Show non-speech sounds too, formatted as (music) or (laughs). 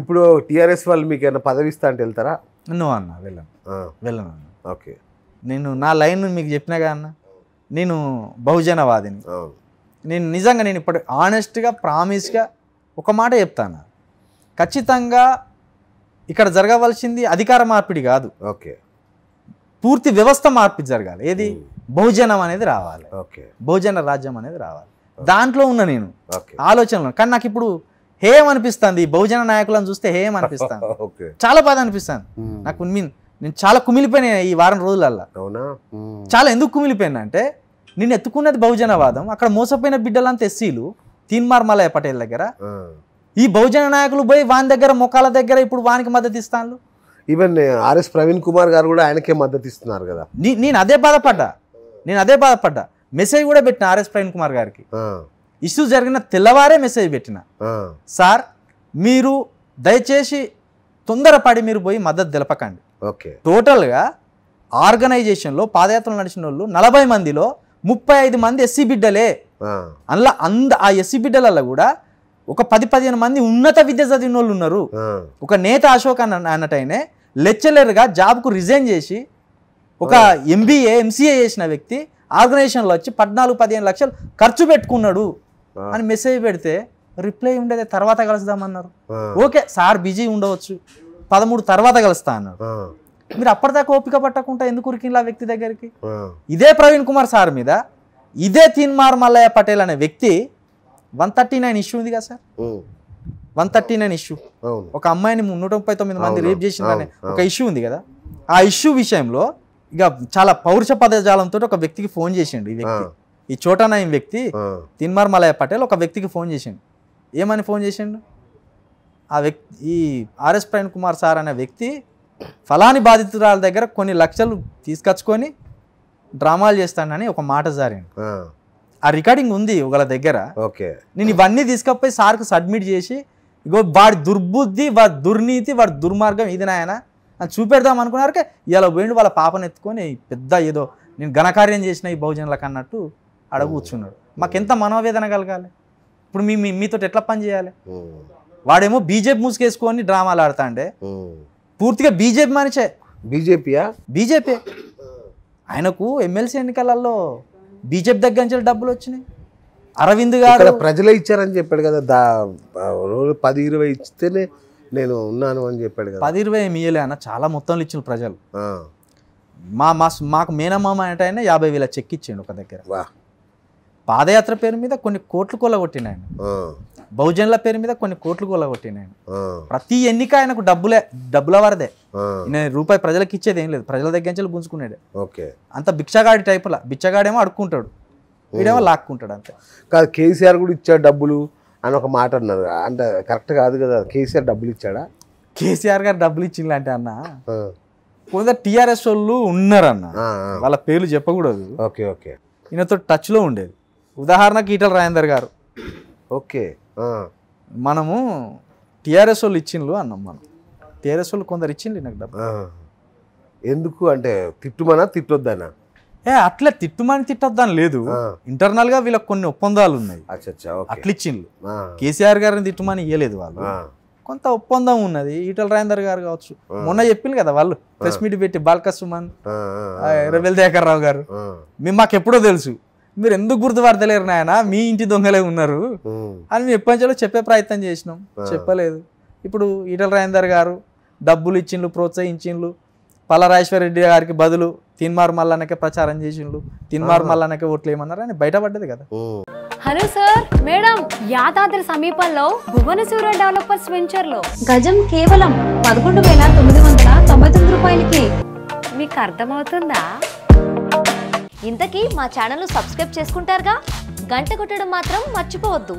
ఇప్పుడు టీఆర్ఎస్ వాళ్ళు మీకు ఏమైనా పదవి ఇస్తా అంటే వెళ్తారా నువ్వు అన్న వెళ్ళను వెళ్ళను అన్న ఓకే నేను నా లైన్ మీకు చెప్పినా కదా అన్న నేను బహుజనవాదిని నేను నిజంగా నేను ఇప్పటి ఆనెస్ట్గా ప్రామిస్గా ఒక మాట చెప్తాను ఖచ్చితంగా ఇక్కడ జరగవలసింది అధికార మార్పిడి కాదు ఓకే పూర్తి వ్యవస్థ మార్పిడి జరగాలి ఏది బహుజనం అనేది రావాలి ఓకే బహుజన రాజ్యం అనేది రావాలి దాంట్లో ఉన్న నేను ఆలోచనలో కానీ నాకు ఇప్పుడు హేయం అనిపిస్తుంది బహుజన నాయకులను చూస్తే హేయం అనిపిస్తుంది (laughs) చాలా బాధ అనిపిస్తుంది నాకు మీన్ నేను చాలా కుమిలిపోయినా ఈ వారం రోజులల్లా చాలా ఎందుకు కుమిలిపోయినా అంటే నేను ఎత్తుకున్నది బహుజనవాదం అక్కడ మోసపోయిన బిడ్డలంతా ఎస్సీలు తీన్మార్ మలయ పటేల్ దగ్గర ఈ బహుజన నాయకులు పోయి వాని దగ్గర ముఖాల దగ్గర ఇప్పుడు వానికి మద్దతు ఇస్తాను ఈవెన్ ఆర్ఎస్ ప్రవీణ్ కుమార్ గారు కూడా ఆయనకే మద్దతు ఇస్తున్నారు కదా నేను అదే బాధపడ్డా నేను అదే బాధపడ్డా మెసేజ్ కూడా పెట్టిన ఆర్ఎస్ ప్రవీణ్ కుమార్ గారికి ఇష్యూ జరిగిన తెల్లవారే మెసేజ్ పెట్టిన సార్ మీరు దయచేసి తొందరపడి మీరు పోయి మద్దతు తెలపకండి ఓకే టోటల్గా ఆర్గనైజేషన్లో పాదయాత్రలు నడిచిన వాళ్ళు నలభై మందిలో ముప్పై ఐదు మంది ఎస్సీ బిడ్డలే అందులో అంద ఆ ఎస్సీ బిడ్డలలో కూడా ఒక పది పదిహేను మంది ఉన్నత విద్య చదివిన వాళ్ళు ఉన్నారు ఒక నేత అశోక్ అన్న అన్నటైనే లెక్చరర్గా జాబ్కు రిజైన్ చేసి ఒక ఎంబీఏ ఎంసీఏ చేసిన వ్యక్తి ఆర్గనైజేషన్లో వచ్చి పద్నాలుగు పదిహేను లక్షలు ఖర్చు పెట్టుకున్నాడు అని మెసేజ్ పెడితే రిప్లై ఉండేది తర్వాత కలుస్తామన్నారు ఓకే సార్ బిజీ ఉండవచ్చు పదమూడు తర్వాత కలుస్తా అన్నారు మీరు అప్పటిదాకా ఓపిక పట్టకుండా ఎందుకు ఉరికింలా వ్యక్తి దగ్గరికి ఇదే ప్రవీణ్ కుమార్ సార్ మీద ఇదే తిన్మార్ మల్లయ్య పటేల్ అనే వ్యక్తి వన్ థర్టీ నైన్ ఇష్యూ ఉంది కదా sir one thirty nine issue ఒక అమ్మాయిని నూట ముప్పై తొమ్మిది మంది రేప్ చేసిందనే ఒక ఇష్యూ ఉంది కదా ఆ ఇష్యూ విషయంలో ఇక చాలా పౌరుష పదజాలంతో ఒక వ్యక్తికి ఫోన్ చేసిండు ఈ వ్యక్తి ఈ చోటానాయం వ్యక్తి తిన్మార్ పటేల్ ఒక వ్యక్తికి ఫోన్ చేసిండు ఏమని ఫోన్ చేసిండు ఆ వ్యక్తి ఈ ఆర్ఎస్ ప్రవీణ్ కుమార్ సార్ అనే వ్యక్తి ఫలాని బాధితురాల దగ్గర కొన్ని లక్షలు తీసుకొచ్చుకొని డ్రామాలు చేస్తానని ఒక మాట జారిండు ఆ రికార్డింగ్ ఉంది ఒకళ్ళ దగ్గర ఓకే నేను ఇవన్నీ తీసుకపోయి సార్కు సబ్మిట్ చేసి ఇగో వాడి దుర్బుద్ధి వాడి దుర్నీతి వాడి దుర్మార్గం ఇది నాయన అని చూపెడదాం అనుకున్నారు ఇలా పోయిండు వాళ్ళ పాపను ఎత్తుకొని పెద్ద ఏదో నేను ఘనకార్యం చేసిన ఈ బహుజనులకు అన్నట్టు కూర్చున్నాడు మాకెంత మనోవేదన కలగాలి ఇప్పుడు మీ మీతో ఎట్లా పని చేయాలి వాడేమో బీజేపీ మూసుకేసుకొని డ్రామాలు ఆడతాండే పూర్తిగా బీజేపీ మనిషే బీజేపీయా బీజేపీ ఆయనకు ఎమ్మెల్సీ ఎన్నికలలో బీజేపీ దగ్గర నుంచి డబ్బులు వచ్చినాయి అరవింద్ గారు ప్రజలే ఇచ్చారని చెప్పాడు కదా దా పది ఇరవై ఇస్తేనే నేను ఉన్నాను అని చెప్పాడు కదా పది ఇరవై ఏమి ఇయ్యలే అన్న చాలా మొత్తంలో ఇచ్చిన ప్రజలు మా మాకు మేనమామ అంటే ఆయన యాభై వేల చెక్ ఇచ్చిండు ఒక దగ్గర పాదయాత్ర పేరు మీద కొన్ని కోట్లు కొలగొట్టిన బహుజనుల పేరు మీద కొన్ని కోట్లు కొలగొట్టిన ప్రతి ఎన్నిక ఆయనకు డబ్బులే డబ్బుల వరదే నేను రూపాయి ప్రజలకు ఇచ్చేది ఏం లేదు ప్రజల దగ్గర నుంచి గుంజుకునేది ఓకే అంత భిక్షగాడి టైపులా బిచ్చగాడేమో అడుక్కుంటాడు వీడేమో లాక్కుంటాడు అంతే కాదు కేసీఆర్ కూడా ఇచ్చాడు డబ్బులు అని ఒక మాట అన్నారు అంటే కరెక్ట్ కాదు కదా కేసీఆర్ డబ్బులు ఇచ్చాడా కేసీఆర్ గారు డబ్బులు అంటే అన్న కొంత టీఆర్ఎస్ వాళ్ళు ఉన్నారన్న వాళ్ళ పేర్లు చెప్పకూడదు ఓకే ఓకే ఈయనతో టచ్లో ఉండేది ఉదాహరణకి ఈటల రాజేందర్ గారు ఓకే మనము టిఆర్ఎస్ వాళ్ళు ఇచ్చిండ్లు అన్నాం మనం టిఆర్ఎస్ వాళ్ళు కొందరు ఇచ్చిండ్లు నాకు డబ్బు ఎందుకు అంటే తిట్టుమనా తిట్టొద్దానా ఏ అట్లా తిట్టుమని తిట్టొద్దాని లేదు ఇంటర్నల్ గా వీళ్ళకి కొన్ని ఒప్పందాలు ఉన్నాయి అట్లా ఇచ్చిండ్లు కేసీఆర్ గారిని తిట్టుమని ఇయ్యలేదు వాళ్ళు కొంత ఒప్పందం ఉన్నది ఈటల రాజేందర్ గారు కావచ్చు మొన్న చెప్పింది కదా వాళ్ళు ప్రెస్ మీట్ పెట్టి బాల్క సుమన్ రవిల్ దేకర్ రావు గారు మేము మాకు ఎప్పుడో తెలుసు మీరు ఎందుకు గుర్తుపడతలేరు నాయన మీ ఇంటి దొంగలే ఉన్నారు అని మేము ఎప్పటి చెప్పే ప్రయత్నం చేసినాం చెప్పలేదు ఇప్పుడు ఈటల రాజేందర్ గారు డబ్బులు ఇచ్చిండ్లు ప్రోత్సహించిండ్లు పలరాజేశ్వర రెడ్డి గారికి బదులు తిన్మార్ మల్లనకే ప్రచారం చేసిండ్లు తిన్మార్ మల్లన్నకే ఓట్లు ఏమన్నారు అని బయటపడ్డది కదా హలో సార్ మేడం యాదాద్రి సమీపంలో భువనసూర్య డెవలపర్స్ వెంచర్ లో గజం కేవలం పదకొండు వేల తొమ్మిది వందల తొంభై తొమ్మిది రూపాయలకి మీకు అర్థమవుతుందా ఇంతకీ మా ఛానల్ను సబ్స్క్రైబ్ చేసుకుంటారుగా గంట కొట్టడం మాత్రం మర్చిపోవద్దు